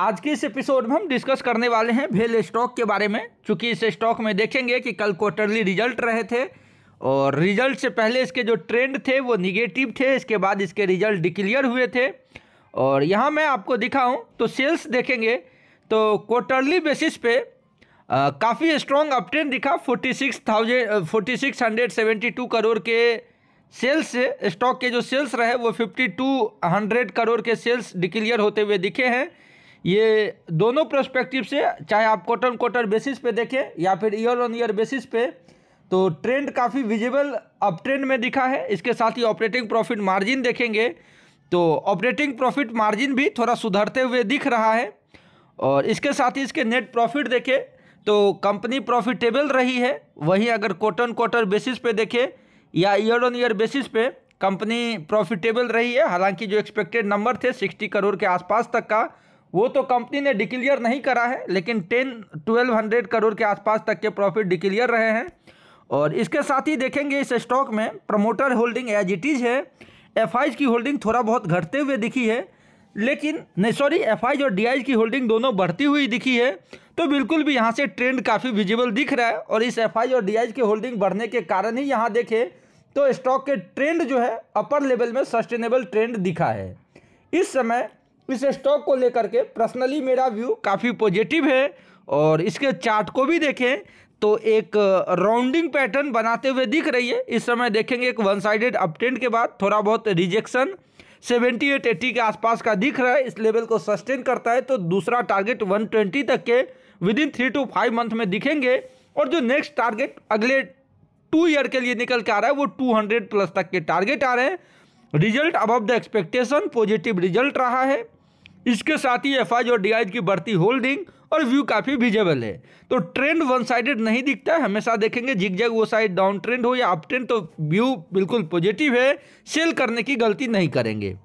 आज के इस एपिसोड में हम डिस्कस करने वाले हैं भेल स्टॉक के बारे में चूंकि इस स्टॉक में देखेंगे कि कल क्वार्टरली रिजल्ट रहे थे और रिजल्ट से पहले इसके जो ट्रेंड थे वो निगेटिव थे इसके बाद इसके रिजल्ट डिक्लियर हुए थे और यहाँ मैं आपको दिखाऊँ तो सेल्स देखेंगे तो क्वार्टरली बेसिस पे काफ़ी स्ट्रॉन्ग अपट्रेंड दिखा forty six thousand forty six hundred seventy two crore के सेल्स से स्टॉक के जो सेल्स रहे वो फिफ्टी टू हंड्रेड करोड़ के सेल्स डिक्लियर होते हुए दिखे हैं ये दोनों प्रोस्पेक्टिव से चाहे आप क्वार्टर क्वार्टर बेसिस पे देखें या फिर ईयर ऑन ईयर बेसिस पे तो ट्रेंड काफ़ी विजिबल अप ट्रेंड में दिखा है इसके साथ ही ऑपरेटिंग प्रॉफिट मार्जिन देखेंगे तो ऑपरेटिंग प्रॉफिट मार्जिन भी थोड़ा सुधरते हुए दिख रहा है और इसके साथ ही इसके नेट प्रॉफिट देखें तो कंपनी प्रॉफिटेबल रही है वहीं अगर क्वार्टर क्वार्टर बेसिस पे देखें या ईयर ऑन ईयर बेसिस पे कंपनी प्रॉफिटेबल रही है हालांकि जो एक्सपेक्टेड नंबर थे 60 करोड़ के आसपास तक का वो तो कंपनी ने डिक्लियर नहीं करा है लेकिन टेन ट्वेल्व हंड्रेड करोड़ के आसपास तक के प्रॉफिट डिक्लियर रहे हैं और इसके साथ ही देखेंगे इस स्टॉक में promoter holding as it is है एफ की होल्डिंग थोड़ा बहुत घटते हुए दिखी है लेकिन नहीं सॉरी एफ और डी की होल्डिंग दोनों बढ़ती हुई दिखी है तो बिल्कुल भी यहाँ से ट्रेंड काफ़ी विजिबल दिख रहा है और इस एफ और डी की होल्डिंग बढ़ने के कारण ही यहाँ देखें तो स्टॉक के ट्रेंड जो है अपर लेवल में सस्टेनेबल ट्रेंड दिखा है इस समय इस स्टॉक को लेकर के पर्सनली मेरा व्यू काफ़ी पॉजिटिव है और इसके चार्ट को भी देखें तो एक राउंडिंग पैटर्न बनाते हुए दिख रही है इस समय देखेंगे एक वन साइडेड अपटेंड के बाद थोड़ा बहुत रिजेक्शन सेवेंटी एट एट्टी के आसपास का दिख रहा है इस लेवल को सस्टेन करता है तो दूसरा टारगेट वन ट्वेंटी तक के within three two five month में दिखेंगे और जो नेक्स्ट टारगेट अगले टू ईयर के लिए निकल के आ रहा है वो टू हंड्रेड प्लस तक के टारगेट आ रहे हैं result above the expectation positive result रहा है इसके साथ ही एफ और डी की बढ़ती होल्डिंग और व्यू काफ़ी विजेबल है तो ट्रेंड वन साइडेड नहीं दिखता है हमेशा देखेंगे जिग जैग वो साइड डाउन ट्रेंड हो या अप ट्रेंड तो व्यू बिल्कुल पॉजिटिव है सेल करने की गलती नहीं करेंगे